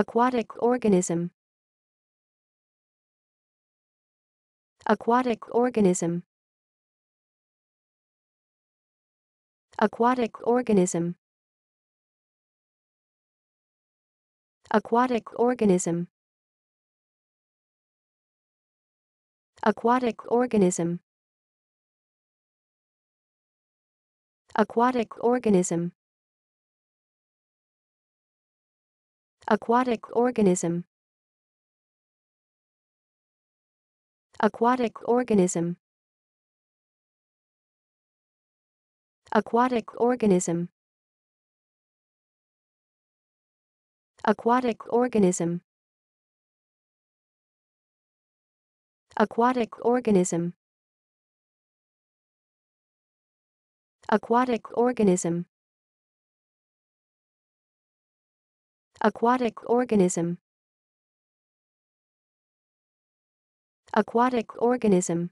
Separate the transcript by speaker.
Speaker 1: Aquatic organism. Aquatic organism. Aquatic organism. Aquatic organism. Aquatic organism. Aquatic organism. Aquatic organism. Aquatic organism. Aquatic organism. Aquatic organism. Aquatic organism. Aquatic organism. Aquatic organism Aquatic organism